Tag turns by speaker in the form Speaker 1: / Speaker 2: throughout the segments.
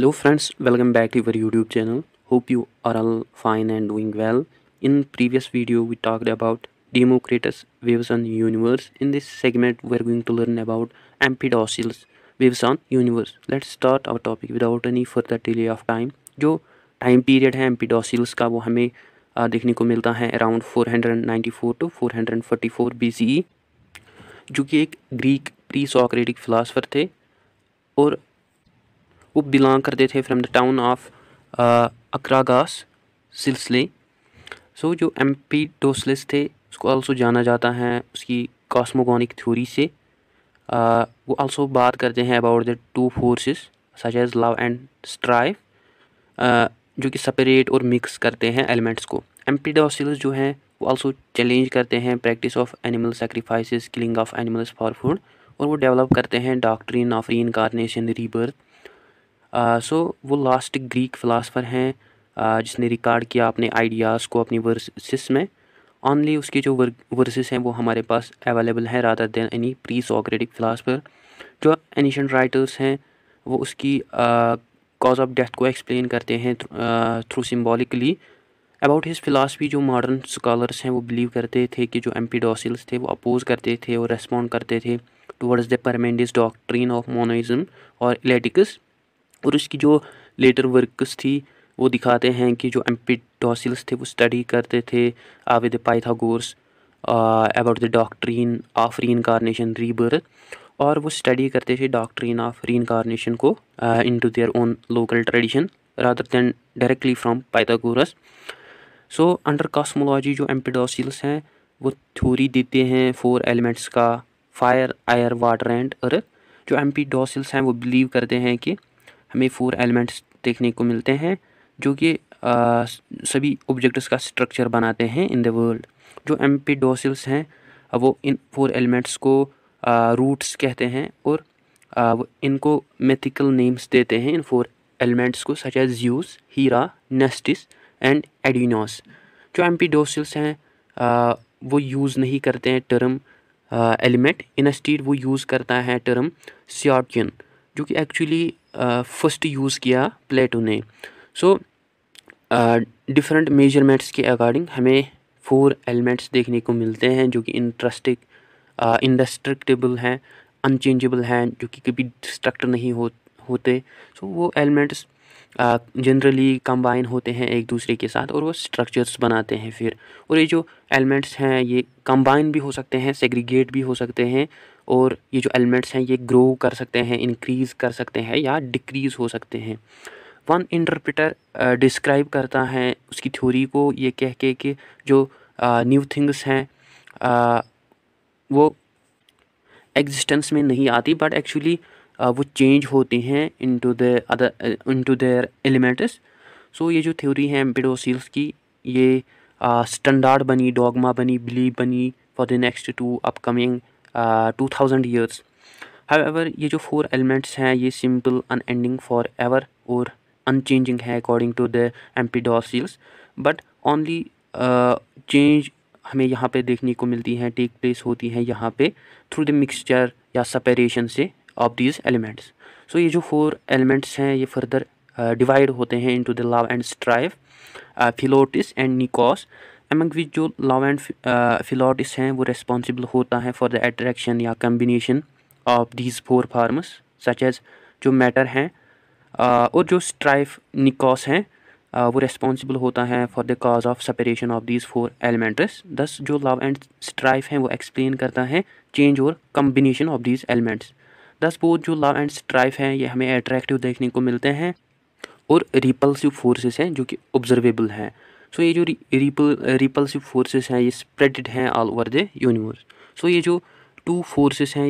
Speaker 1: hello friends welcome back to your YouTube channel hope you are all fine and doing well in previous video we talk about Democritus views on universe in this segment we are going to learn about Empedocles views on universe let start our topic without any further delay of time जो time period है एम्पीडोसिल्स का वो हमें देखने को मिलता है around four hundred ninety four to four hundred forty four B C E जो कि एक ग्रीक प्री सोक्रेटिक फिलासफर थे और वो बिलोंग करते थे from the town of Akragas Sicily so so, जो एम पी डोसलिस थे उसको ऑल्सो जाना जाता है उसकी कॉस्मोगोनिक थ्योरी से uh, वो आल्सो बात करते हैं about the two forces such as love and strife जो कि सेपरेट और मिक्स करते हैं एलिमेंट्स को एम्पीडोसिलस जो हैं वो आल्सो चैलेंज करते हैं practice of animal sacrifice killing of animals for food और वो डेवलप करते हैं doctrine of reincarnation rebirth so वो लास्ट ग्रीक फ़िलासफ़र हैं जिसने रिकॉर्ड किया अपने आइडियाज़ को अपनी वर्सेस में ऑनली उसके जो वर्सेस हैं वो हमारे पास अवेलेबल हैं rather than any pre Socratic philosopher जो एनिशेंट राइटर्स हैं वो उसकी कॉज ऑफ डेथ को एक्सप्लेन करते हैं through symbolically about his philosophy जो मॉडर्न स्कॉलर्स हैं वो बिलीव करते थे कि जो एम्पीडोसिल्स थे वो अपोज करते थे और रेस्पॉन्ड करते थे towards the Parmenides doctrine of monism और इलेटिकस और उसकी जो लेटर वर्क्स थी वो दिखाते हैं कि जो एम्पिडोसिल्स थे वो स्टडी करते थे with Pythagoras about the doctrine of reincarnation rebirth और वो स्टडी करते थे डॉक्ट्रीन ऑफ री इनकारनेशन को into their own local tradition rather than directly from Pythagoras so under cosmology जो एम्पिडोसिल्स हैं वो थ्योरी देते हैं फोर एलिमेंट्स का fire air water and earth जो एम्पीडोसिल्स हैं वो बिलीव करते हैं कि हमें फोर एलिमेंट्स देखने को मिलते हैं जो कि सभी ऑब्जेक्ट्स का स्ट्रक्चर बनाते हैं इन द वर्ल्ड जो एम हैं वो इन फोर एलिमेंट्स को रूट्स कहते हैं और आ, इनको मेथिकल नेम्स देते हैं इन फोर एलिमेंट्स को such as Zeus Hera Nestis and Aidoneus जो एम हैं आ, वो यूज़ नहीं करते हैं टर्म एलिमेंट इनस्टीड वो यूज़ करता है टर्म सियाटियन क्योंकि एक्चुअली फर्स्ट यूज़ किया प्लेटो ने सो डिफरेंट मेजरमेंट्स के अकॉर्डिंग हमें फोर एलिमेंट्स देखने को मिलते हैं जो कि इंटरेस्टिक इंडस्ट्रक्टेबल uh, हैं अनचेंजेबल हैं जो कि कभी डिस्ट्रक्ट नहीं हो होते सो so, वो एलिमेंट्स जनरली कंबाइन होते हैं एक दूसरे के साथ और वो स्ट्रक्चर्स बनाते हैं फिर और ये जो एलिमेंट्स हैं ये कंबाइन भी हो सकते हैं सेग्रीगेट भी हो सकते हैं और ये जो एलिमेंट्स हैं ये ग्रो कर सकते हैं इंक्रीज़ कर सकते हैं या डिक्रीज़ हो सकते हैं वन इंटरप्रिटर डिस्क्राइब करता है उसकी थ्योरी को ये कह के कि जो न्यू uh, थिंग्स हैं uh, वो एग्जिस्टेंस में नहीं आती बट एक्चुअली uh, वो चेंज होती हैं into the other into their elements so ये जो थ्योरी है एम्पिडोसील्स की ये स्टैंडर्ड बनी डॉगमा बनी बिलीव बनी for the next to upcoming two thousand years ever ये जो फोर एलिमेंट्स हैं ये सिंपल एंडिंग फॉर एवर और अनचेंजिंग है according to the Empedocles but only change हमें यहाँ पे देखने को मिलती हैं टेक प्लेस होती हैं यहाँ पे थ्रू द मिक्सचर या सपेरेशन से ऑफ दीज एलिमेंट्स सो ये जो फोर एलिमेंट्स हैं ये फर्दर डिवाइड uh, होते हैं into the love and strife Philotes and Neikos among which जो लव एंड फिलॉटिस हैं वो रेस्पॉन्सिबल होता है फॉर द एट्रैक्शन या combination of these four forms such as जो मैटर हैं uh, और जो स्ट्राइफ uh, निकॉस हैं वो रेस्पॉन्सिबल होता है for the cause of separation of these four elements thus जो लव एंड स्ट्राइफ हैं वो एक्सप्लेन करता है चेंज और combination of these elements thus both जो लव एंड स्ट्राइफ हैं ये हमें एट्रैक्टिव देखने को मिलते हैं और रिपल्सिव फोर्सेस हैं जो कि ऑब्जर्वेबल हैं सो ये जो रिपल रिपल्सिव फोर्सेस हैं ये स्प्रेडेड हैं all over the universe so ये जो टू फोर्सेस हैं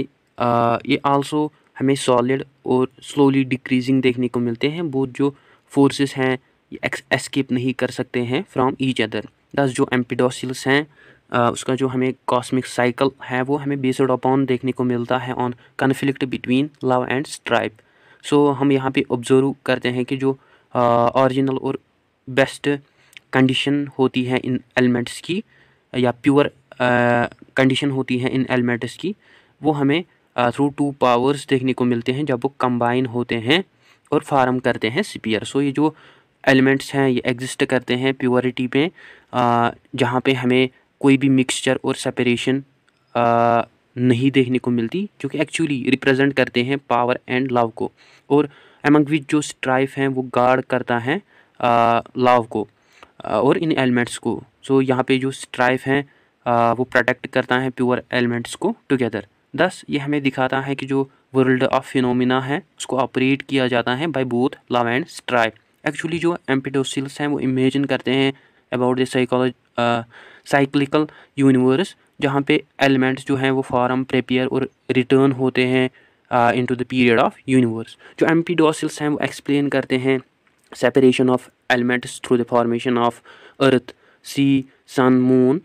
Speaker 1: ये आल्सो हमें सॉलिड और स्लोली डिक्रीजिंग देखने को मिलते हैं बहुत जो फोर्सेस हैं ये एस्केप नहीं कर सकते हैं फ्रॉम ईच अदर दस जो एम्पिडोसिल्स हैं उसका जो हमें कॉस्मिक साइकिल है वो हमें बेस्ड अपॉन देखने को मिलता है on conflict between love and strife so हम यहाँ पे ऑब्जर्व करते हैं कि जो ओरिजिनल और बेस्ट कंडीशन होती है इन एलिमेंट्स की या प्योर कंडीशन होती है इन एलिमेंट्स की वो हमें थ्रू टू पावर्स देखने को मिलते हैं जब वो कंबाइन होते हैं और फार्म करते हैं स्पीयर सो ये जो एलिमेंट्स हैं ये एग्जिस्ट करते हैं प्योरिटी पे जहाँ पे हमें कोई भी मिक्सचर और सेपरेशन नहीं देखने को मिलती जो कि एक्चुअली रिप्रेजेंट करते हैं पावर एंड लव को और एमंग विच जो स्ट्राइफ हैं वो गार्ड करता है लव को और इन एलिमेंट्स को सो यहाँ पे जो स्ट्राइफ हैं वो प्रोटेक्ट करता है प्योर एलिमेंट्स को टुगेदर दस ये हमें दिखाता है कि जो वर्ल्ड ऑफ फिनोमिना है उसको ऑपरेट किया जाता है by both love and strife actually जो एम्पिडोसिल्स हैं वो इमेजिन करते हैं अबाउट द साइकोलॉज साइक्लिकल यूनिवर्स जहाँ पे एलिमेंट्स जो हैं वो फॉर्म प्रिपेयर और रिटर्न होते हैं into the period of universe जो एम्पीडोसिल्स हैं वो एक्सप्लेन करते हैं separation of elements through the formation of earth sea sun moon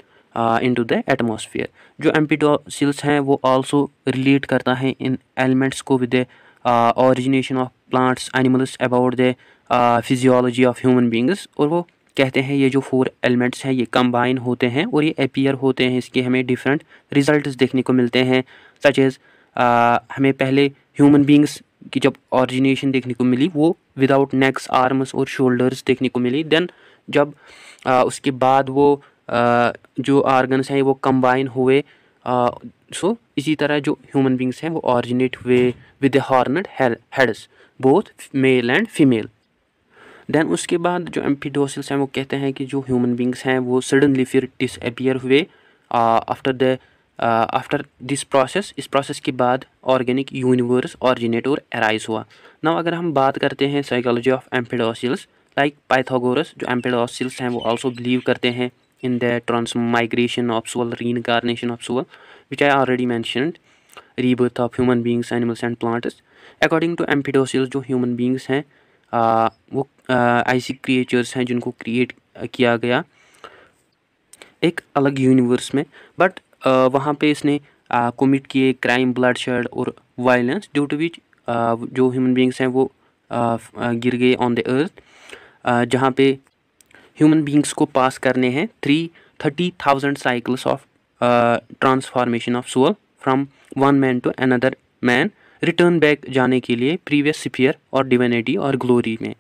Speaker 1: into the atmosphere जो एम्पीडोसिल्स हैं वो ऑल्सो रिलेट करता है इन एलिमेंट्स को with the origination of plants animals about the physiology of human beings और वो कहते हैं ये जो फोर एलिमेंट्स हैं ये कम्बाइन होते हैं और ये अपियर होते हैं इसके हमें डिफरेंट रिजल्ट देखने को मिलते हैं सच एज़ uh, हमें पहले ह्यूमन बींग्स की जब ऑरिजिनेशन देखने को मिली वो विदाउट नेक्स आर्म्स और शोल्डर्स देखने को मिली देन जब आ, उसके बाद वो आ, जो आर्गन्स हैं वो कंबाइन हुए आ, सो इसी तरह जो ह्यूमन बींग्स हैं वो ऑरिजिनेट हुए with a horned heads both male and female then उसके बाद जो एम्फीडोसिल्स हैं वो कहते हैं कि जो ह्यूमन बींग्स हैं वो सडनली फिर डिसअपियर हुए after the after this process इस प्रोसेस के बाद ऑर्गेनिक यूनिवर्स ऑरिजिनेट और एराइज हुआ ना अगर हम बात करते हैं psychology of Empedocles like Pythagoras जो एम्फेडोसिल्स हैं वो ऑल्सो बिलीव करते हैं in the migration of soul reincarnation of soul which I already mentioned rebirth of human beings animals and plants according to Empedocles जो human beings हैं uh, वो ऐसी uh, creatures हैं जिनको क्रिएट uh, किया गया एक अलग यूनिवर्स में बट वहाँ पे इसने कमिट किए क्राइम ब्लड शेड और वायलेंस ड्यू टू विच जो ह्यूमन बींग्स हैं वो गिर गए ऑन द अर्थ जहाँ पे ह्यूमन बींग्स को पास करने हैं three thirty thousand cycles of transformation of soul from one man to another man return back जाने के लिए प्रीवियस स्फीयर और डिवेनिटी और ग्लोरी में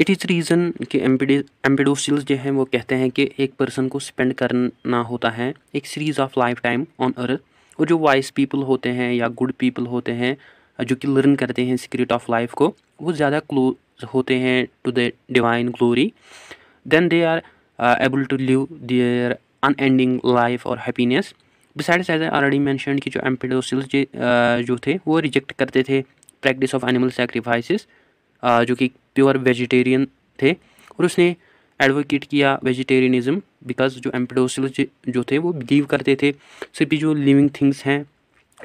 Speaker 1: इट इज़ रीज़न कि एम्बेडोसिल्स जो हैं वो कहते हैं कि एक पर्सन को स्पेंड करना होता है एक series of lifetime on earth और जो वाइस पीपल होते हैं या गुड पीपल होते हैं जो कि लर्न करते हैं सीक्रेट ऑफ लाइफ को वो ज़्यादा क्लोज होते हैं to the divine glory then they are able to live their unending life और happiness besides as already mention कि जो एम्पेडोसिल्स uh, जो थे वो रिजेक्ट करते थे प्रैक्टिस ऑफ एनिमल सेक्रीफाइसिस जो कि प्योर वेजिटेरियन थे और उसने एडवोकेट किया वेजिटेरियनिज्म बिकॉज जो एम्पडोसल जो थे वो बिलीव करते थे सिर्फ जो लिविंग थिंग्स हैं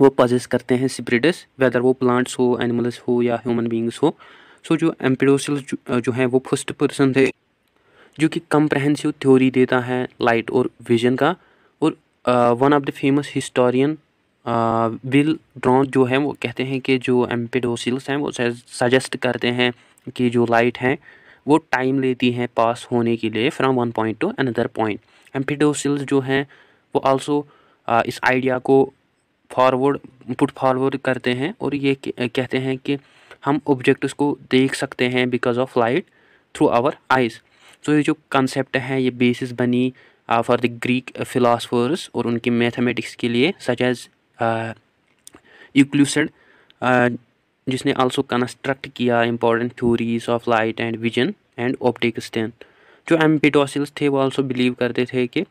Speaker 1: वो पजेस करते हैं स्प्रिडस वेदर वो प्लांट्स हो एनिमल्स हो या ह्यूमन बींग्स हो सो so, जो एम्पडोसल जो, जो हैं वो फर्स्ट पर्सन थे जो कि कंप्रहेंसिव थ्योरी देता है लाइट और विजन का और one of the famous historian Will Durant जो है वो कहते हैं कि जो एम्पिडोसिल्स हैं वो सजेस्ट करते हैं की जो लाइट हैं वो टाइम लेती हैं पास होने के लिए from one point to another point Empedocles जो हैं वो आल्सो uh, इस आइडिया को फॉरवर्ड पुट फॉरवर्ड करते हैं और ये कहते हैं कि हम ऑब्जेक्ट्स को देख सकते हैं because of light through our eyes तो ये जो कंसेप्ट है ये बेसिस बनी फॉर द ग्रीक फिलासफर्स और उनके मैथमेटिक्स के लिए सच एज यूक्लूसड जिसने आल्सो कंस्ट्रक्ट किया important theories of light and vision and optic स्टैन जो एम्पिटोसिल्स थे वो आल्सो बिलीव करते थे कि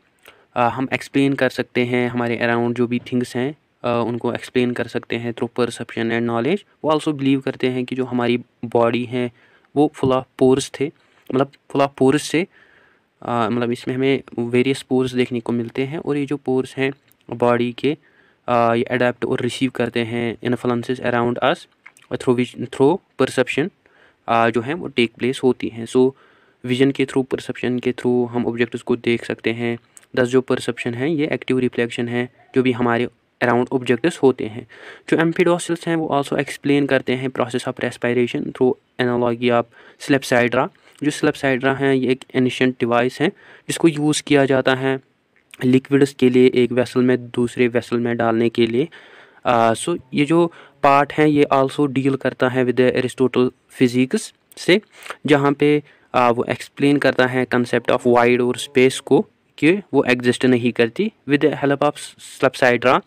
Speaker 1: आ, हम एक्सप्लेन कर सकते हैं हमारे अराउंड जो भी थिंग्स हैं आ, उनको एक्सप्लेन कर सकते हैं थ्रू परसेप्शन एंड नॉलेज वो आल्सो बिलीव करते हैं कि जो हमारी बॉडी है वो फुल ऑफ पोर्स थे मतलब फुल ऑफ पोर्स से मतलब इसमें हमें वेरियस पोर्स देखने को मिलते हैं और ये जो पोर्स हैं बॉडी के आ, ये अडेप्ट और रिसीव करते हैं influences around us through vision through perception जो है वो टेक प्लेस होती हैं सो विजन के थ्रू परसेप्शन के थ्रू हम ऑब्जेक्ट्स को देख सकते हैं दस जो परसेप्शन है ये एक्टिव रिफ्लेक्शन है जो भी हमारे अराउंड ऑब्जेक्ट्स होते हैं जो एम्फीडोसल्स हैं वो आल्सो एक्सप्लेन करते हैं process of respiration through analogy of clepsydra जो स्लेपसाइड्रा हैं ये एक एनिशेंट डिवाइस है जिसको यूज़ किया जाता है लिक्विड्स के लिए एक वेसल में दूसरे वेसल में डालने के लिए सो so, ये जो पार्ट हैं ये आल्सो डील करता है विद एरिस्टोटल फिजिक्स से जहाँ पे आ, वो एक्सप्लेन करता है कंसेप्ट ऑफ वाइड और स्पेस को कि वो एग्जिस्ट नहीं करती विद हेल्प ऑफ स्लपसाइड्रा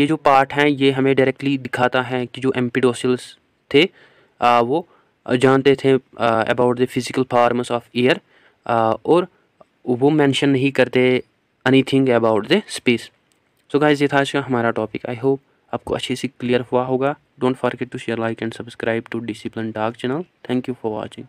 Speaker 1: ये जो पार्ट हैं ये हमें डायरेक्टली दिखाता है कि जो एम्पिडोसल्स थे आ, वो जानते थे about the physical forms of air और वो मेंशन नहीं करते anything about the space so guys ये था आज का हमारा टॉपिक आई होप आपको अच्छे से क्लियर हुआ होगा don't forget to share like and subscribe to Discipline Dark channel thank you for watching